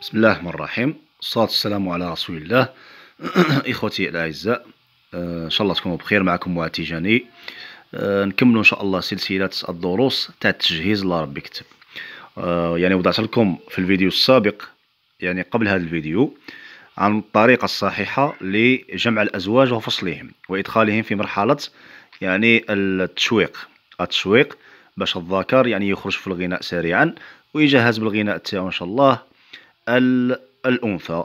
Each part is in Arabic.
بسم الله الرحمن الرحيم الصلاة والسلام على رسول الله إخوتي الأعزاء آه إن شاء الله تكونوا بخير معكم وعد تيجاني آه إن شاء الله سلسلة الدروس تاع التجهيز ربي كتب آه يعني وضعت لكم في الفيديو السابق يعني قبل هذا الفيديو عن الطريقة الصحيحة لجمع الأزواج وفصلهم وإدخالهم في مرحلة يعني التشويق التشويق باش الذكر يعني يخرج في الغناء سريعا ويجهز بالغناء تاعو ان شاء الله الانثى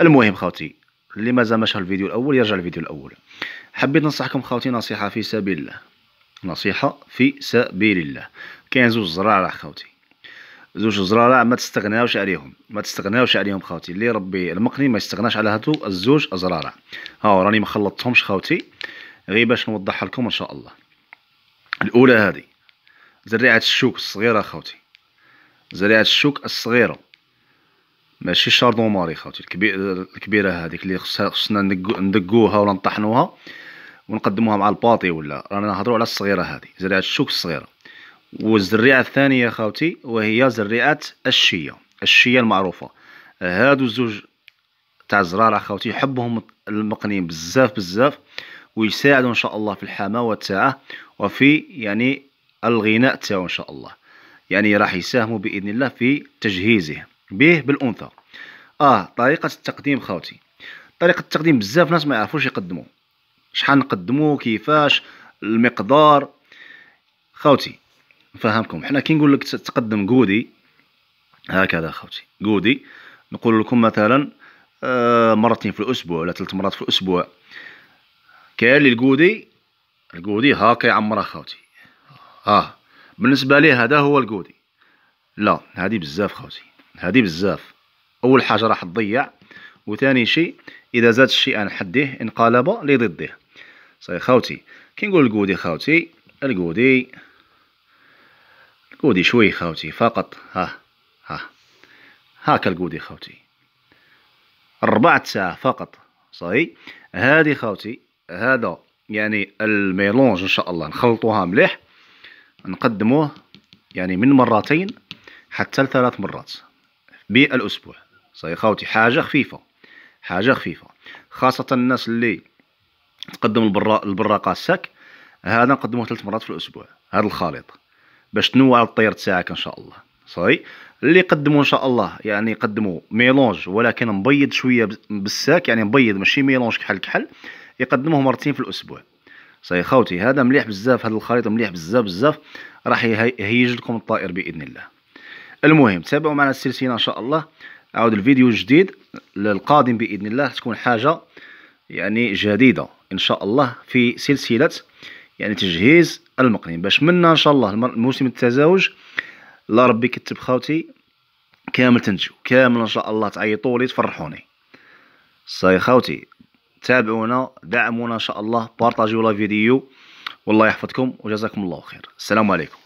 المهم خاوتي اللي مازال ما شاف الفيديو الاول يرجع الفيديو الاول حبيت ننصحكم خاوتي نصيحه في سبيل الله نصيحه في سبيل الله كاين زوج زراعه خاوتي زوج زراعة ما تستغناوش عليهم ما تستغناوش عليهم خاوتي اللي ربي المقني ما يستغناش على هادو الزوج زراعة ها راني ما خلطتهمش خاوتي غير باش نوضح لكم ان شاء الله الاولى هذه زريعه الشوك الصغيره خاوتي زريعه الشوك الصغيره ماشي شاردون ماري خاوتي الكبيره هذيك اللي خصنا ندقوها ولا نطحنوها ونقدموها مع الباطي ولا رانا نهضروا على الصغيره هذه زريعه الشوك الصغيره والزريعه الثانيه خاوتي وهي زريعه الشيه الشيه المعروفه هادو الزوج تاع الزرارة خاوتي يحبهم المقنين بزاف بزاف ويساعدوا ان شاء الله في الحماوه تاعه وفي يعني الغناء تاعو ان شاء الله يعني راح يساهموا باذن الله في تجهيزه به بالانثى اه طريقه التقديم خاوتي طريقه التقديم بزاف ناس ما يعرفوش يقدموا شحال نقدموا كيفاش المقدار خاوتي نفهمكم حنا كي نقول لك تقدم كودي هكذا خاوتي كودي نقول لكم مثلا آه، مرتين في الاسبوع ولا ثلاث مرات في الاسبوع كاين لي الجودي الجودي هاكا يعمرها خاوتي اه بالنسبه ليه هذا هو الكودي لا هذه بزاف خاوتي هذه بزاف اول حاجه راح تضيع وثاني شيء اذا زاد الشيء عن حده انقلب لضده صاي خاوتي كي نقول الكودي خاوتي الكودي الكودي شوي خاوتي فقط ها ها هاكا الكودي خاوتي ربع ساعة فقط صاي هذه خاوتي هذا يعني الميلونج ان شاء الله نخلطوها مليح نقدموه يعني من مرتين حتى لثلاث مرات بالاسبوع صافي خاوتي حاجه خفيفه حاجه خفيفه خاصه الناس اللي تقدم البرا البراقه الساك هذا نقدموه ثلاث مرات في الاسبوع هذا الخليط باش تنوع الطير تاعك ان شاء الله صافي اللي يقدموا ان شاء الله يعني يقدموا ميلونج ولكن مبيض شويه بالساك يعني مبيض ماشي ميلونج كحل كحل يقدموه مرتين في الاسبوع صاي خاوتي هذا مليح بزاف هذا الخليط مليح بزاف بزاف راح يهيج لكم الطائر باذن الله المهم تابعوا معنا السلسله ان شاء الله عاود الفيديو الجديد القادم باذن الله تكون حاجه يعني جديده ان شاء الله في سلسله يعني تجهيز المقنين باش منا ان شاء الله موسم التزاوج لا ربي كتب خاوتي كامل تنجو كامل ان شاء الله تعيطوا لي تفرحوني صاي خاوتي تابعونا دعمونا ان شاء الله بارطاجيو لا فيديو والله يحفظكم وجزاكم الله خير السلام عليكم